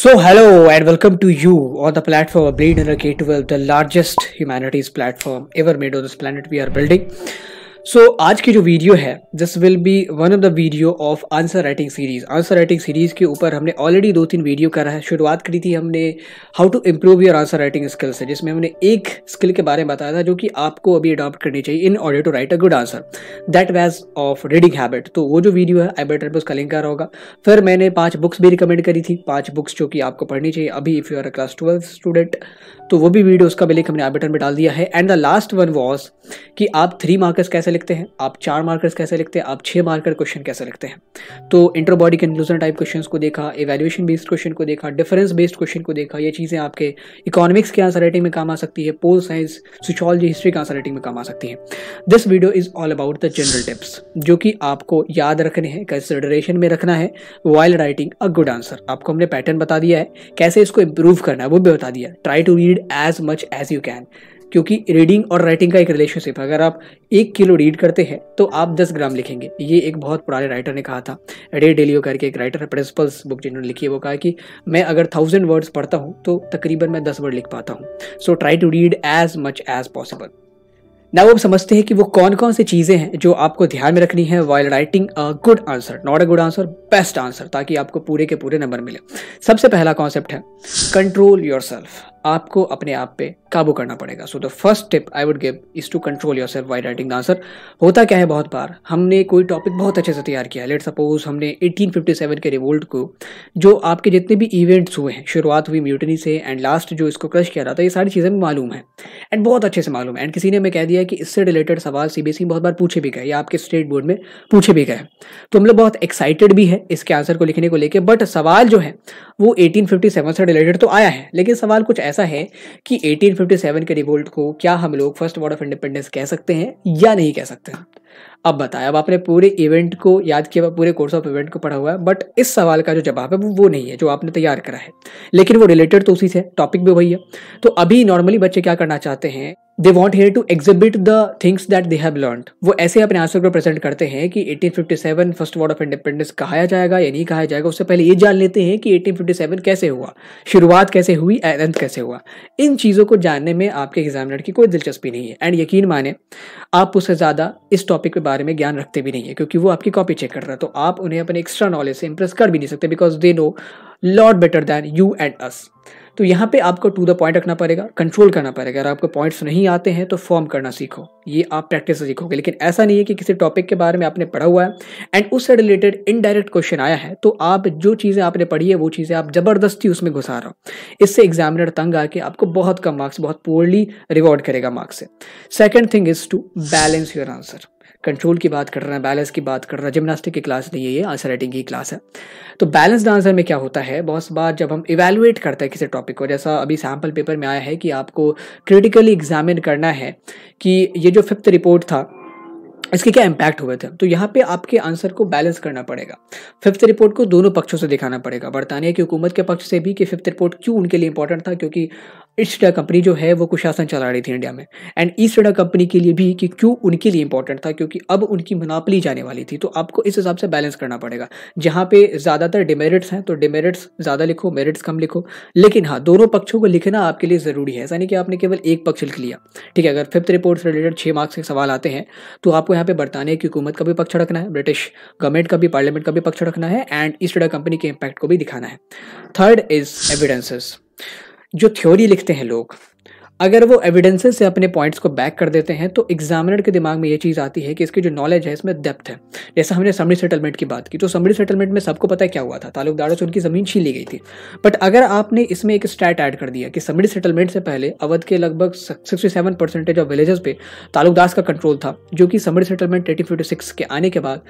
So hello and welcome to you on the platform of Blade Runner K12, the largest humanities platform ever made on this planet we are building. So so, आज की जो video है this will be one of the video of answer writing series answer writing series के ऊपर हमने already दो तीन video करा है शुरुआत करी थी हमने how to improve your answer writing skill से जिसमें हमने एक स्किल के बारे में बताया था जो कि आपको अभी अडॉप्ट करनी चाहिए in order to write a good answer that was of reading habit तो वो जो वीडियो है आई बेटर उसका लिंक आ रहा होगा फिर मैंने पाँच बुक्स भी रिकमेंड करी थी पाँच बुक्स जो कि आपको पढ़नी चाहिए अभी if you are class twelfth student तो वो भी वीडियो उसका भी लिंक हमने आई बेटर में डाल दिया है and the last one was कि आप थ्री मार्क्स कैसे लिखते हैं आप चार मार्कर्स कैसे लिखते हैं आप छः मार्कर क्वेश्चन कैसे लिखते हैं तो इंट्रोबॉडी कंक्लूजन टाइप क्वेश्चन को देखा एवेल्यूशन बेस्ड क्वेश्चन को देखा डिफरेंस बेस्ड क्वेश्चन को देखा ये चीज़ें आपके इकोनॉमिक्स के आंसर राइटिंग में काम आ सकती है पोल साइंस सोशोलॉजी हिस्ट्री के आंसर राइटिंग में काम आ सकती है this video is all about the general tips जो कि आपको याद रखने हैं कंसिडरेशन में रखना है while writing a good answer आपको हमने पैटर्न बता दिया है कैसे इसको इंप्रूव करना है वो भी बता दिया try to read as much as you can क्योंकि रीडिंग और राइटिंग का एक रिलेशनशिप है अगर आप एक किलो रीड करते हैं तो आप दस ग्राम लिखेंगे ये एक बहुत पुराने राइटर ने कहा था रे डेलियो करके एक राइटर है प्रिंसिपल्स बुक जिन्होंने लिखी है वो कहा कि मैं अगर थाउजेंड वर्ड्स पढ़ता हूँ तो तकरीबन मैं दस वर्ड लिख पाता हूँ so try to read as much as possible ना वो समझते हैं कि वो कौन कौन सी चीज़ें हैं जो आपको ध्यान में रखनी है while writing a good answer not a good answer best answer ताकि आपको पूरे के पूरे नंबर मिले सबसे पहला कॉन्सेप्ट है कंट्रोल योर सेल्फ आपको अपने आप पे काबू करना पड़ेगा so the first tip I would give is to control yourself why writing the answer होता क्या है बहुत बार हमने कोई टॉपिक बहुत अच्छे से तैयार किया लेट सपोज हमने 1857 के रिवोल्ट को जो आपके जितने भी इवेंट्स हुए हैं शुरुआत हुई म्यूटनी से एंड लास्ट जो इसको क्रश किया जाता है तो ये सारी चीज़ें मालूम है एंड बहुत अच्छे से मालूम है एंड किसी ने मैं कह दिया कि इससे रिलेटेड सवाल सी में e बहुत बार पूछे भी गए या आपके स्टेट बोर्ड में पूछे भी गए तो हम लोग बहुत एक्साइटेड भी है इसके आंसर को लिखने को लेकर बट सवाल जो है वो एटीन से रिलेटेड तो आया है लेकिन सवाल कुछ ऐसा ऐसा है कि 1857 के रिवोल्ट को क्या हम लोग फर्स्ट वॉर ऑफ इंडिपेंडेंस कह सकते हैं या नहीं कह सकते हैं अब बताया अब आपने पूरे इवेंट को याद किया पूरे कोर्स ऑफ इवेंट को पढ़ा हुआ है बट इस सवाल का जो जवाब है वो वो नहीं है जो आपने तैयार करा है लेकिन वो रिलेटेड तो उसी से टॉपिक भी वही है तो अभी नॉर्मली बच्चे क्या करना चाहते हैं they want here to exhibit the things that they have learn वो ऐसे अपने आंसर को प्रेजेंट करते हैं कि 1857 फर्स्ट वार्ड ऑफ इंडिपेंडेंस कहाया जाएगा या नहीं कहा जाएगा उससे पहले ये जान लेते हैं कि 1857 कैसे हुआ शुरुआत कैसे हुई एंड अंत कैसे हुआ इन चीज़ों को जानने में आपके एग्जामिनर की कोई दिलचस्पी नहीं है एंड यकीन माने आप उससे ज़्यादा इस टॉपिक के बारे में ज्ञान रखते भी नहीं है क्योंकि वो आपकी कॉपी चेक कर रहा है तो आप उन्हें अपने एक्स्ट्रा नॉलेज से इंप्रेस कर भी नहीं सकते because they know lot better than you and us तो यहाँ पे आपको टू द पॉइंट रखना पड़ेगा कंट्रोल करना पड़ेगा अगर आपको पॉइंट्स नहीं आते हैं तो फॉर्म करना सीखो ये आप प्रैक्टिस से सीखोगे लेकिन ऐसा नहीं है कि किसी टॉपिक के बारे में आपने पढ़ा हुआ है एंड उससे रिलेटेड इनडायरेक्ट क्वेश्चन आया है तो आप जो चीज़ें आपने पढ़ी है वो चीज़ें आप ज़बरदस्ती उसमें घुसा रहा हो इससे एग्जामिनर तंग आके आपको बहुत कम मार्क्स बहुत पोअरली रिवॉर्ड करेगा मार्क्स से second thing is to balance your answer control की बात कर रहे हैं बैलेंस की बात कर रहे हैं जिमनास्टिक की क्लास नहीं है ये आंसर राइटिंग की क्लास है तो बैलेंसड आंसर में क्या होता है बहुत बार जब हम इवेलुएट करते हैं किसी टॉपिक को जैसा अभी सैम्पल पेपर में आया है कि आपको क्रिटिकली एग्जामिन करना है कि ये जो फिफ्थ रिपोर्ट था इसके क्या इम्पैक्ट हुए थे तो यहाँ पे आपके आंसर को बैलेंस करना पड़ेगा फिफ्थ रिपोर्ट को दोनों पक्षों से दिखाना पड़ेगा बरतानिया की हुकूमत के पक्ष से भी कि फिफ्थ रिपोर्ट क्यों उनके लिए इंपॉर्टेंट था क्योंकि ईस्टडा कंपनी जो है वो कुशासन चला रही थी इंडिया में एंड ईस्टडा कंपनी के लिए भी कि क्यों उनके लिए इंपॉर्टेंट था क्योंकि अब उनकी मुनापली जाने वाली थी तो आपको इस हिसाब से बैलेंस करना पड़ेगा जहाँ पे ज़्यादातर डिमेरिट्स हैं तो डिमेरिट्स ज़्यादा लिखो मेरिट्स कम लिखो लेकिन हाँ दोनों पक्षों को लिखना आपके लिए ज़रूरी है ऐसा नहीं कि आपने केवल एक पक्ष लिख लिया ठीक है अगर फिफ्थ रिपोर्ट से रिलेटेड छः मार्क्स के सवाल आते हैं तो आपको यहाँ पर बरतानिया की हुकूमत का भी पक्ष रखना है ब्रिटिश गवर्नमेंट का भी पार्लियामेंट का भी पक्ष रखना है एंड ईस्टडा कंपनी के इम्पैक्ट को भी दिखाना है थर्ड इज़ एविडेंसेस जो थ्योरी लिखते हैं लोग अगर वो एविडेंसेस से अपने पॉइंट्स को बैक कर देते हैं तो एग्जामिनर के दिमाग में ये चीज़ आती है कि इसकी जो नॉलेज है इसमें डेप्थ है जैसा हमने समरी सेटलमेंट की बात की तो समरी सेटलमेंट में सबको पता है क्या हुआ था तालुकदारों से उनकी ज़मीन ली गई थी बट अगर आपने इसमें एक स्टैट ऐड कर दिया कि समरी सेटलमेंट से पहले अवध के लगभग sixty seven percentage of villages पे तालुकदास का कंट्रोल था जो कि summary settlement eighteen fifty six के आने के बाद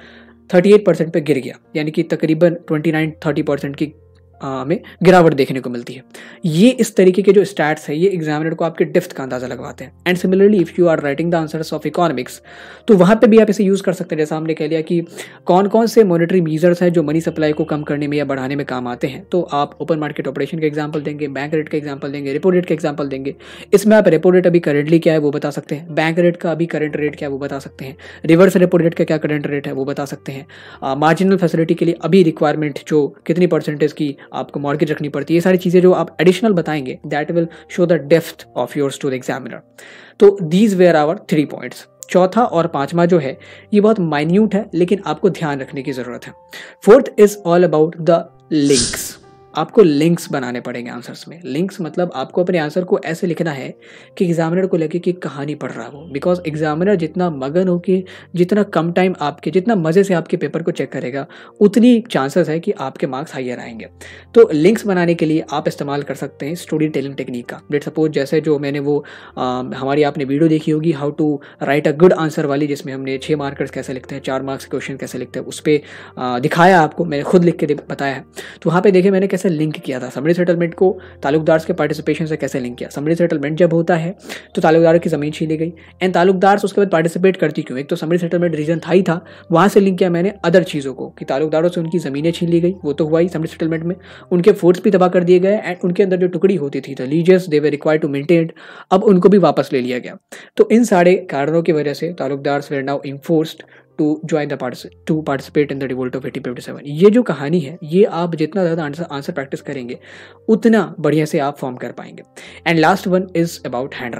थर्टी एट परसेंट पर गिर गया यानी कि तकरीबन ट्वेंटी नाइन थर्टी परसेंट की में गिरावट देखने को मिलती है ये इस तरीके के जो स्टैट्स है ये एग्जामिनर को आपके डिफ्थ का अंदाजा लगवाते हैं and similarly if you are writing the answers of economics तो वहाँ पे भी आप इसे यूज़ कर सकते हैं जैसा हमने कह लिया कि कौन कौन से मॉनिटरी मीजर्स हैं जो मनी सप्लाई को कम करने में या बढ़ाने में काम आते हैं तो आप ओपन मार्केट ऑपरेशन का एग्जाम्पल देंगे बैंक रेट का एग्जाम्पल देंगे रेपो रेट का एग्जाम्पल देंगे इसमें आप रेपो रेट अभी करेंटली क्या है वो बता सकते हैं बैंक रेट का अभी करंट रेट क्या है वो बता सकते हैं रिवर्स रेपो रेट का क्या करंट रेट है वो बता सकते हैं मार्जिनल फैसिलिटी के लिए अभी रिक्वायरमेंट जो कितनी परसेंटेज की आपको मॉर्गेज रखनी पड़ती है ये सारी चीज़ें जो आप एडिशनल बताएंगे that will show the depth of yours to the examiner तो these were our three points चौथा और पांचवा जो है ये बहुत माइन्यूट है लेकिन आपको ध्यान रखने की ज़रूरत है fourth is all about the links आपको लिंक्स बनाने पड़ेंगे आंसर्स में लिंक्स मतलब आपको अपने आंसर को ऐसे लिखना है कि एग्जामिनर को लगे कि कहानी पढ़ रहा हो बिकॉज एग्जामिनर जितना मगन हो कि जितना कम टाइम आपके जितना मज़े से आपके पेपर को चेक करेगा उतनी चांसेस है कि आपके मार्क्स हाइयर आएंगे तो लिंक्स बनाने के लिए आप इस्तेमाल कर सकते हैं स्टोरी टेलिंग टेक्निक का लेट सपोज जैसे जो मैंने वो आ, हमारी आपने वीडियो देखी होगी how to write a good answer वाली जिसमें हमने छः मार्कर्स कैसे लिखते हैं चार मार्क्स क्वेश्चन कैसे लिखते हैं उस पर दिखाया आपको मैंने खुद लिख के बताया है तो वहाँ पर देखे मैंने कैसे कैसे लिंक किया था समरी सेटलमेंट को तालुकदार्स के पार्टिसिपेशन से कैसे लिंक किया समरी सेटलमेंट जब होता है तो तालुकदार की ज़मीन छीनी गई एंड तालुकदार्स उसके बाद पार्टिसिपेट करती क्यों एक तो समरी सेटलमेंट रीजन था ही था वहाँ से लिंक किया मैंने अदर चीज़ों को कि तालुकदारों से उनकी ज़मीनें छीन ली गई वो तो हुआ ही समरी सेटलमेंट में उनके फोर्ट्स भी तबाह कर दिए गए एंड उनके अंदर जो टुकड़ी होती थी religious they were require to maintain अब उनको भी वापस ले लिया गया तो इन सारे कारणों की वजह से taluqdars were now enforced to join the to participate in the revolt of eighteen fifty seven ये जो कहानी है ये आप जितना ज़्यादा आंसर आंसर प्रैक्टिस करेंगे उतना बढ़िया से आप फॉर्म कर पाएंगे and last one is about hand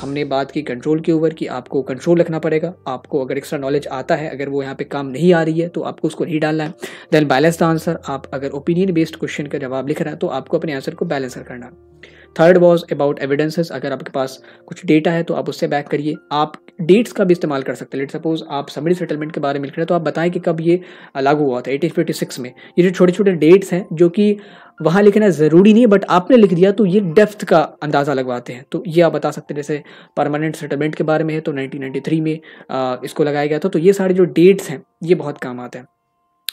हमने बात की कंट्रोल के ऊपर कि आपको कंट्रोल रखना पड़ेगा आपको अगर एक्स्ट्रा नॉलेज आता है अगर वो यहाँ पे काम नहीं आ रही है तो आपको उसको नहीं डालना है देन बैलेंस द आंसर आप अगर ओपिनियन बेस्ड क्वेश्चन का जवाब लिख रहे हैं तो आपको अपने आंसर को बैलेंस करना है थर्ड वॉज अबाउट एविडेंसेस अगर आपके पास कुछ डेटा है तो आप उससे बैक करिए आप डेट्स का भी इस्तेमाल कर सकते हैं लेट सपोज आप समरी सेटलमेंट के बारे में लिख रहे हैं तो आप बताएं कि कब ये लागू हुआ था एटीन फिफ्टी सिक्स में ये जो छोटे छोटे डेट्स हैं जो कि वहाँ लिखना ज़रूरी नहीं है बट आपने लिख दिया तो ये डेफ्थ का अंदाज़ा लगवाते हैं तो ये आप बता सकते हैं जैसे परमानेंट सेटलमेंट के बारे में है तो 1993 में आ, इसको लगाया गया था तो ये सारे जो डेट्स हैं ये बहुत काम आते हैं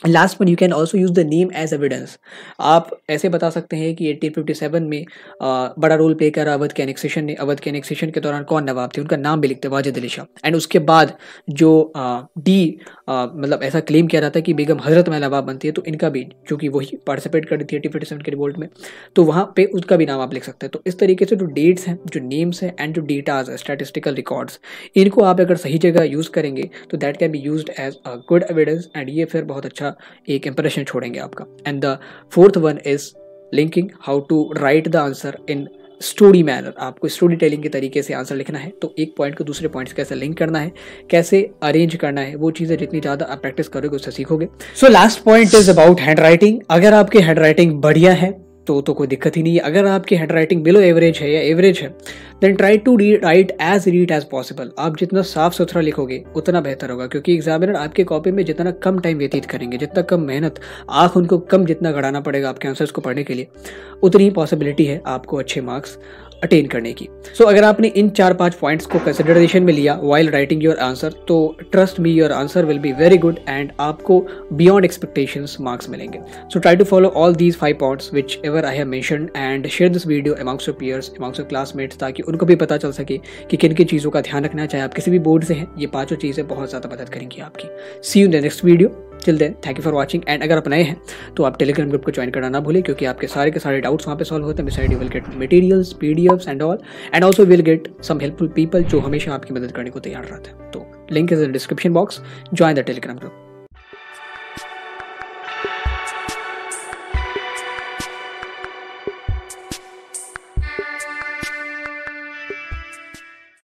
लास्ट पर you can also use the name as evidence आप ऐसे बता सकते हैं कि फिफ्टी सेवन में आ, बड़ा रोल प्ले करा अवध के एनेक्सेशन ने अवध के एनेक्सेशन के दौरान कौन नवाब थे उनका नाम भी लिखते वाजिद अली शाह एंड उसके बाद जो आ, डी आ, मतलब ऐसा क्लेम किया जाता है कि बेगम हजरत में नवाब बनती है तो इनका भी चूंकि वही पार्टिसिपेट करती थी एटीन के रिवोल्ट में तो वहाँ पर उसका भी नाम आप लिख सकते हैं तो इस तरीके से जो डेट्स हैं जो नेम्स हैं एंड जो डेटाज है स्टैटिस्टिकल रिकॉर्ड्स इनको आप अगर सही जगह यूज़ करेंगे तो that can be use as a good evidence and ये फिर बहुत अच्छा अच्छा एक इंप्रेशन छोड़ेंगे आपका and the fourth one is linking how to write the answer in story manner आपको स्टोरी टेलिंग के तरीके से आंसर लिखना है तो एक पॉइंट को दूसरे पॉइंट कैसे लिंक करना है कैसे अरेंज करना है वो चीज़ें जितनी ज़्यादा आप प्रैक्टिस करोगे उससे सीखोगे so last point is about handwriting अगर आपकी हैंड राइटिंग बढ़िया है तो तो कोई दिक्कत ही नहीं है अगर आपकी हैंड राइटिंग बिलो एवरेज है या एवरेज है then try to read write as read as possible आप जितना साफ सुथरा लिखोगे उतना बेहतर होगा क्योंकि एग्जामिनर आपके कॉपी में जितना कम टाइम व्यतीत करेंगे जितना कम मेहनत आँख उनको कम जितना गढ़ाना पड़ेगा आपके आंसर्स को पढ़ने के लिए उतनी ही पॉसिबिलिटी है आपको अच्छे मार्क्स अटेन करने की सो so, अगर आपने इन चार पांच पॉइंट्स को कंसिडरेशन में लिया वाइल राइटिंग योर आंसर तो trust me your answer will be very good and आपको बियॉन्ड एक्सपेक्टेशन मार्क्स मिलेंगे so try to follow all these five points which ever I have mention and share this video amongst your peers amongst your classmates ताकि उनको भी पता चल सके कि किन किन चीज़ों का ध्यान रखना चाहे आप किसी भी बोर्ड से हैं ये पाँचों चीज़ें बहुत ज़्यादा मदद करेंगी आपकी see you the next video till then thank you for watching and अगर आप नए हैं तो आप टेलीग्राम ग्रुप को ज्वाइन करना ना भूलें क्योंकि आपके सारे के सारे डाउट्स वहाँ पे सॉल्व होते हैं beside you will get materials P D Fs and all and also will get some helpful people जो हमेशा आपकी मदद करने को तैयार रहते हैं तो link is in description box join the Telegram group